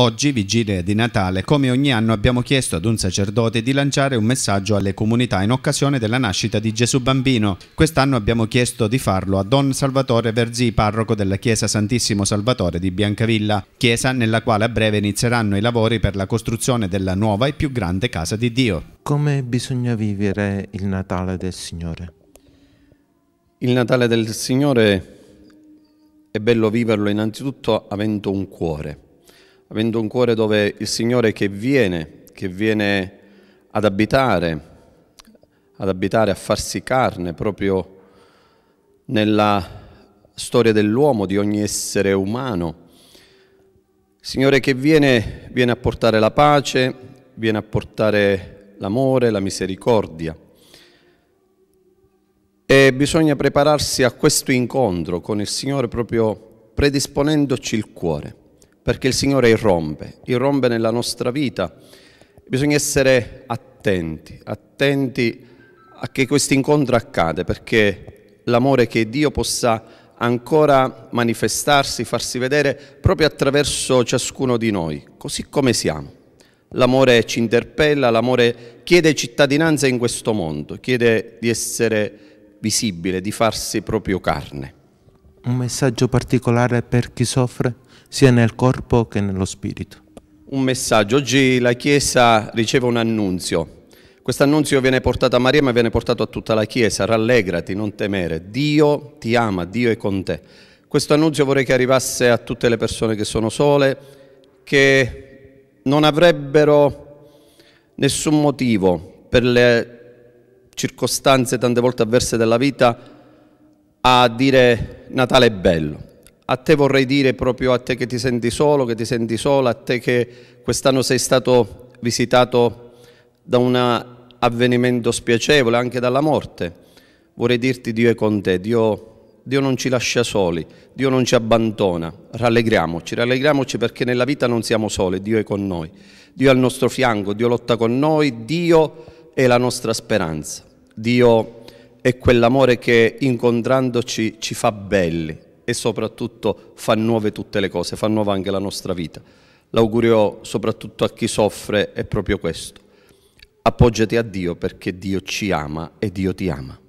Oggi, vigilia di Natale, come ogni anno abbiamo chiesto ad un sacerdote di lanciare un messaggio alle comunità in occasione della nascita di Gesù Bambino. Quest'anno abbiamo chiesto di farlo a Don Salvatore Verzi, parroco della Chiesa Santissimo Salvatore di Biancavilla, chiesa nella quale a breve inizieranno i lavori per la costruzione della nuova e più grande casa di Dio. Come bisogna vivere il Natale del Signore? Il Natale del Signore è bello viverlo innanzitutto avendo un cuore avendo un cuore dove il Signore che viene, che viene ad abitare, ad abitare, a farsi carne proprio nella storia dell'uomo, di ogni essere umano. Il Signore che viene, viene a portare la pace, viene a portare l'amore, la misericordia. E bisogna prepararsi a questo incontro con il Signore proprio predisponendoci il cuore perché il Signore irrompe, irrompe nella nostra vita. Bisogna essere attenti, attenti a che questo incontro accade, perché l'amore che Dio possa ancora manifestarsi, farsi vedere proprio attraverso ciascuno di noi, così come siamo. L'amore ci interpella, l'amore chiede cittadinanza in questo mondo, chiede di essere visibile, di farsi proprio carne un messaggio particolare per chi soffre sia nel corpo che nello spirito. Un messaggio. Oggi la Chiesa riceve un annunzio. Questo annunzio viene portato a Maria ma viene portato a tutta la Chiesa. Rallegrati, non temere. Dio ti ama, Dio è con te. Questo annunzio vorrei che arrivasse a tutte le persone che sono sole, che non avrebbero nessun motivo per le circostanze tante volte avverse della vita a dire Natale è bello. A te vorrei dire proprio a te che ti senti solo, che ti senti sola, a te che quest'anno sei stato visitato da un avvenimento spiacevole, anche dalla morte. Vorrei dirti Dio è con te, Dio, Dio non ci lascia soli, Dio non ci abbandona. Rallegriamoci, rallegriamoci perché nella vita non siamo soli, Dio è con noi. Dio è al nostro fianco, Dio lotta con noi, Dio è la nostra speranza. Dio è è quell'amore che incontrandoci ci fa belli e soprattutto fa nuove tutte le cose, fa nuova anche la nostra vita. L'augurio soprattutto a chi soffre è proprio questo. Appoggiati a Dio perché Dio ci ama e Dio ti ama.